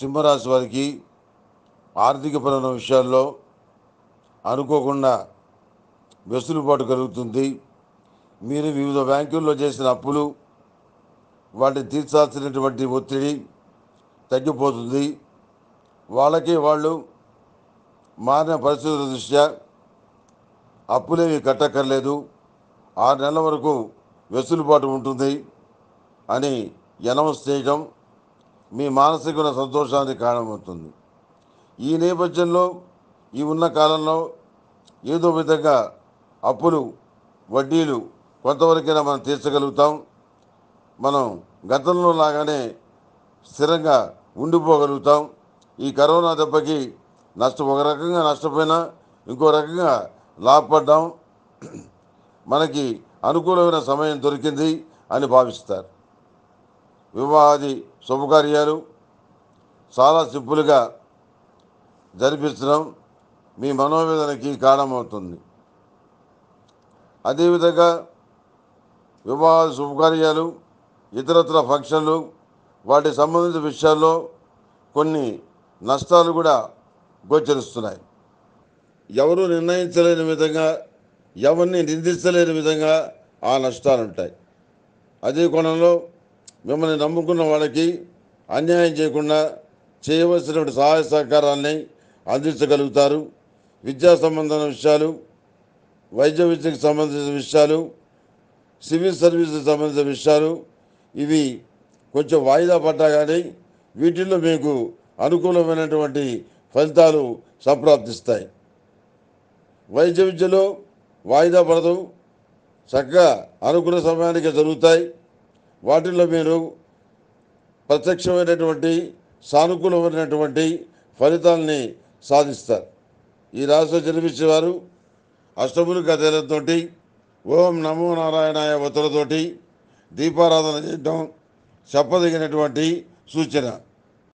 సింహరాశి వారికి ఆర్థికపరమైన విషయాల్లో అనుకోకుండా వెసులుబాటు కలుగుతుంది మీరు వివిధ బ్యాంకుల్లో చేసిన అప్పులు వాటిని తీర్చాల్సినటువంటి ఒత్తిడి తగ్గిపోతుంది వాళ్ళకి వాళ్ళు మారిన పరిస్థితుల దృష్ట్యా అప్పులేవి కట్టక్కర్లేదు ఆరు నెలల వరకు వెసులుబాటు ఉంటుంది అని అనౌన్స్ చేయడం మీ మానసిక సంతోషానికి కారణమవుతుంది ఈ నేపథ్యంలో ఈ ఉన్న కాలంలో ఏదో విధంగా అప్పులు వడ్డీలు కొంతవరకైనా మనం తీర్చగలుగుతాం మనం గతంలో లాగానే స్థిరంగా ఉండిపోగలుగుతాం ఈ కరోనా దెబ్బకి నష్టం ఒక రకంగా నష్టపోయినా ఇంకో రకంగా లాభపడ్డాం మనకి అనుకూలమైన సమయం దొరికింది అని భావిస్తారు వివాహాది శుభకార్యాలు చాలా సింపుల్గా జరిపించడం మీ మనోవేదనకి కారణమవుతుంది అదేవిధంగా వివాహ శుభకార్యాలు ఇతరత్ర ఫంక్షన్లు వాటికి సంబంధించిన విషయాల్లో కొన్ని నష్టాలు కూడా గోచరిస్తున్నాయి ఎవరు నిర్ణయించలేని విధంగా ఎవరిని నిందించలేని విధంగా ఆ నష్టాలు ఉంటాయి అదే కోణంలో మిమ్మల్ని నమ్ముకున్న వాళ్ళకి అన్యాయం చేయకుండా చేయవలసినటువంటి సహాయ సహకారాన్ని అందించగలుగుతారు విద్యా సంబంధమైన విషయాలు వైద్య విద్యకు సంబంధించిన విషయాలు సివిల్ సర్వీస్కి సంబంధించిన విషయాలు ఇవి కొంచెం వాయిదా పడ్డా కానీ వీటిల్లో మీకు అనుకూలమైనటువంటి ఫలితాలు సంప్రాప్తిస్తాయి వైద్య విద్యలో వాయిదా పడదు చక్కగా అనుకున్న సమయానికి జరుగుతాయి వాటిల్లో మీరు ప్రత్యక్షమైనటువంటి సానుకూలమైనటువంటి ఫలితాలని సాధిస్తారు ఈ రాశిలో జన్మించేవారు అష్టములు కథలతో ఓం నమో నారాయణాయ ఒత్తులతోటి దీపారాధన చేయడం చెప్పదగినటువంటి సూచన